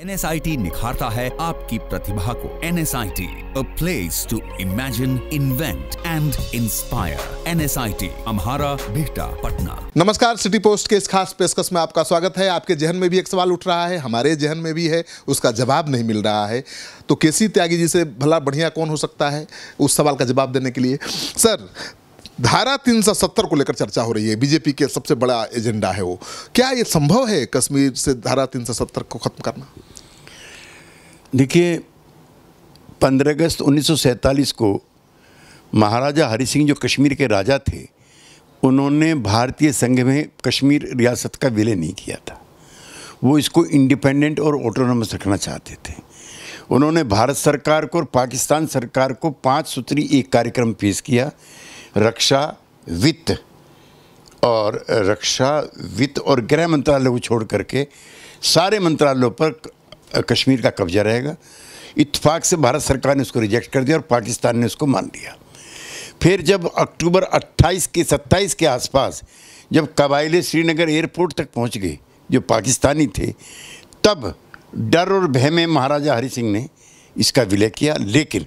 N निखारता है आपकी प्रतिभा को N S I T a place to imagine invent and inspire एन अम्हारा बेहटा पटना नमस्कार सिटी पोस्ट के इस खास पेशकश में आपका स्वागत है आपके जहन में भी एक सवाल उठ रहा है हमारे जहन में भी है उसका जवाब नहीं मिल रहा है तो केसी त्यागी जी से भला बढ़िया कौन हो सकता है उस सवाल का जवाब देने के लिए सर धारा सत्तर को लेकर चर्चा हो रही है बीजेपी के सबसे बड़ा एजेंडा है वो क्या ये संभव है कश्मीर से धारा सत्तर को ख़त्म करना देखिए 15 अगस्त 1947 को महाराजा हरि सिंह जो कश्मीर के राजा थे उन्होंने भारतीय संघ में कश्मीर रियासत का विलय नहीं किया था वो इसको इंडिपेंडेंट और ऑटोनमस रखना चाहते थे उन्होंने भारत सरकार को और पाकिस्तान सरकार को पाँच सूत्री एक कार्यक्रम पेश किया रक्षा वित्त और रक्षा वित्त और गृह मंत्रालय को छोड़ करके सारे मंत्रालयों पर कश्मीर का कब्जा रहेगा इतफाक से भारत सरकार ने उसको रिजेक्ट कर दिया और पाकिस्तान ने उसको मान लिया फिर जब अक्टूबर 28 के 27 के आसपास जब कबाइले श्रीनगर एयरपोर्ट तक पहुंच गए जो पाकिस्तानी थे तब डर और भय में महाराजा हरि सिंह ने इसका विलय किया लेकिन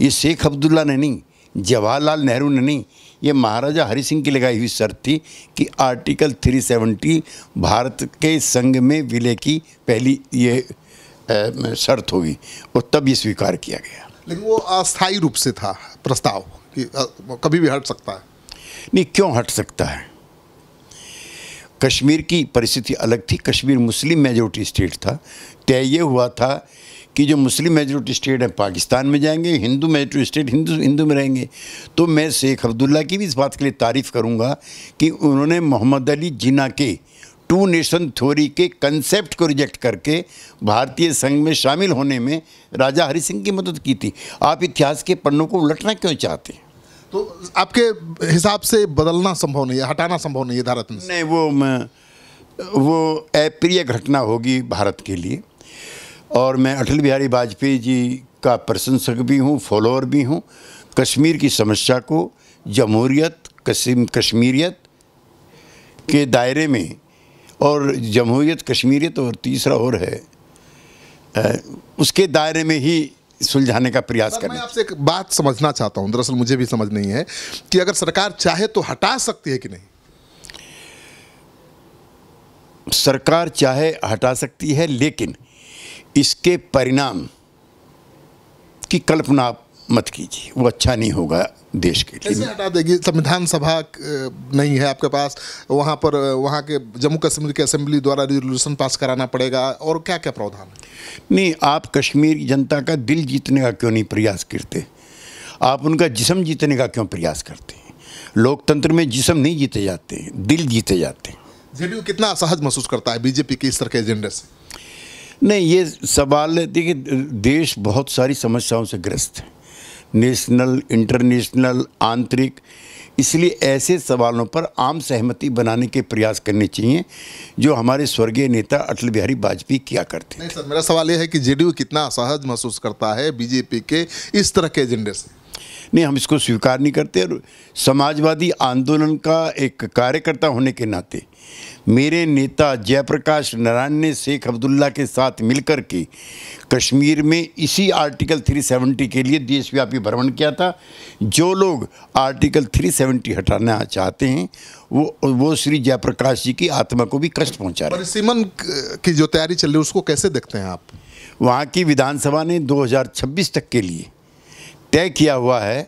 ये शेख अब्दुल्ला ने नहीं जवाहरलाल नेहरू ने नहीं ये महाराजा हरि सिंह की लगाई हुई शर्त थी कि आर्टिकल 370 भारत के संघ में विलय की पहली ये शर्त होगी और तब ये स्वीकार किया गया लेकिन वो अस्थायी रूप से था प्रस्ताव कि कभी भी हट सकता है नहीं क्यों हट सकता है कश्मीर की परिस्थिति अलग थी कश्मीर मुस्लिम मेजोरिटी स्टेट था तय ये हुआ था कि जो मुस्लिम मेजोरिटी स्टेट है पाकिस्तान में जाएंगे हिंदू मेजोरिटी स्टेट हिंदू हिंदू में रहेंगे तो मैं शेख अब्दुल्ला की भी इस बात के लिए तारीफ़ करूँगा कि उन्होंने मोहम्मद अली जिना के टू नेशन थ्योरी के कंसेप्ट को रिजेक्ट करके भारतीय संघ में शामिल होने में राजा हरि सिंह की मदद की थी आप इतिहास के पन्नों को उलटना क्यों चाहते हैं तो आपके हिसाब से बदलना संभव नहीं है हटाना संभव नहीं है भारत में नहीं वो वो अप्रिय घटना होगी भारत के लिए और मैं अटल बिहारी वाजपेयी जी का प्रशंसक भी हूँ फॉलोअर भी हूँ कश्मीर की समस्या को जमहूरियत कश्मीरियत के दायरे में और जमहूरियत कश्मीरियत और तीसरा और है उसके दायरे में ही सुलझाने का प्रयास करें आपसे एक बात समझना चाहता हूँ दरअसल मुझे भी समझ नहीं है कि अगर सरकार चाहे तो हटा सकती है कि नहीं सरकार चाहे हटा सकती है लेकिन इसके परिणाम की कल्पना आप मत कीजिए वो अच्छा नहीं होगा देश के लिए कैसे हटा देगी संविधान सभा नहीं है आपके पास वहाँ पर वहाँ के जम्मू कश्मीर के असेंबली द्वारा रेजोल्यूशन पास कराना पड़ेगा और क्या क्या प्रावधान नहीं आप कश्मीर की जनता का दिल जीतने का क्यों नहीं प्रयास करते आप उनका जिसम जीतने का क्यों प्रयास करते हैं लोकतंत्र में जिसम नहीं जीते जाते दिल जीते जाते हैं जेडीयू कितना असहज महसूस करता है बीजेपी के इस तरह के एजेंडे से नहीं ये सवाल देखिए देश बहुत सारी समस्याओं से ग्रस्त है नेशनल इंटरनेशनल आंतरिक इसलिए ऐसे सवालों पर आम सहमति बनाने के प्रयास करने चाहिए जो हमारे स्वर्गीय नेता अटल बिहारी वाजपेयी किया करते हैं सर मेरा सवाल यह है कि जेडीयू कितना असहज महसूस करता है बीजेपी के इस तरह के एजेंडे से नहीं हम इसको स्वीकार नहीं करते और समाजवादी आंदोलन का एक कार्यकर्ता होने के नाते मेरे नेता जयप्रकाश नारायण ने शेख अब्दुल्ला के साथ मिलकर के कश्मीर में इसी आर्टिकल 370 के लिए देशव्यापी भ्रमण किया था जो लोग आर्टिकल 370 हटाना चाहते हैं वो वो श्री जयप्रकाश जी की आत्मा को भी कष्ट पहुंचा रहे सिमन की जो तैयारी चल रही है उसको कैसे देखते हैं आप वहाँ की विधानसभा ने दो तक के लिए तय किया हुआ है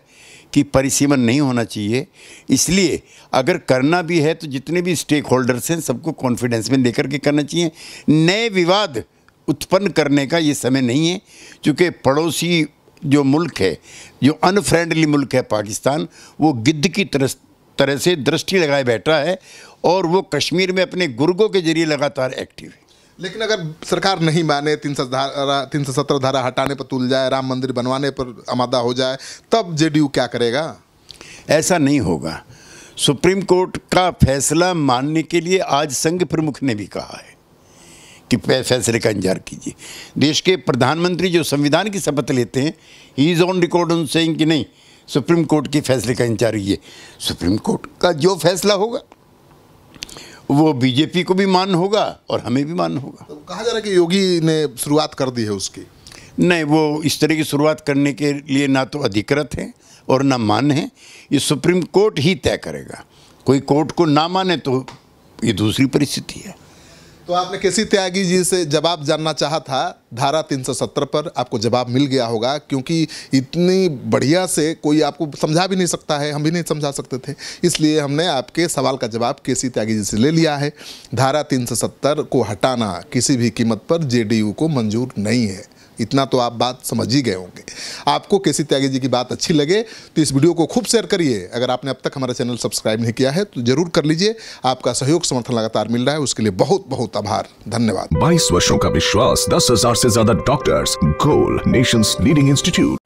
कि परिसीमन नहीं होना चाहिए इसलिए अगर करना भी है तो जितने भी स्टेक होल्डर्स हैं सबको कॉन्फिडेंस में लेकर के करना चाहिए नए विवाद उत्पन्न करने का ये समय नहीं है क्योंकि पड़ोसी जो मुल्क है जो अनफ्रेंडली मुल्क है पाकिस्तान वो गिद्ध की तरह तरह से दृष्टि लगाए बैठा है और वो कश्मीर में अपने गुर्गों के जरिए लगातार एक्टिव है लेकिन अगर सरकार नहीं माने तीन सौ धारा तीन सौ सत्रह धारा हटाने पर तुल जाए राम मंदिर बनवाने पर आमादा हो जाए तब जेडीयू क्या करेगा ऐसा नहीं होगा सुप्रीम कोर्ट का फैसला मानने के लिए आज संघ प्रमुख ने भी कहा है कि फैसले का इंतजार कीजिए देश के प्रधानमंत्री जो संविधान की शपथ लेते हैं he is on record on saying कि नहीं सुप्रीम कोर्ट के फैसले का इंतजार कीजिए सुप्रीम कोर्ट का जो फैसला होगा वो बीजेपी को भी मान होगा और हमें भी मान होगा तो कहा जा रहा है कि योगी ने शुरुआत कर दी है उसकी नहीं वो इस तरह की शुरुआत करने के लिए ना तो अधिकृत हैं और ना मान है ये सुप्रीम कोर्ट ही तय करेगा कोई कोर्ट को ना माने तो ये दूसरी परिस्थिति है तो आपने केसी त्यागी जी से जवाब जानना चाहा था धारा 370 पर आपको जवाब मिल गया होगा क्योंकि इतनी बढ़िया से कोई आपको समझा भी नहीं सकता है हम भी नहीं समझा सकते थे इसलिए हमने आपके सवाल का जवाब केसी त्यागी जी से ले लिया है धारा 370 को हटाना किसी भी कीमत पर जेडीयू को मंजूर नहीं है इतना तो आप बात समझ ही गए होंगे आपको सी त्यागी जी की बात अच्छी लगे तो इस वीडियो को खूब शेयर करिए अगर आपने अब तक हमारा चैनल सब्सक्राइब नहीं किया है तो जरूर कर लीजिए आपका सहयोग समर्थन लगातार मिल रहा है उसके लिए बहुत बहुत आभार धन्यवाद बाईस वर्षों का विश्वास दस हजार से ज्यादा doctors goal nation leading institute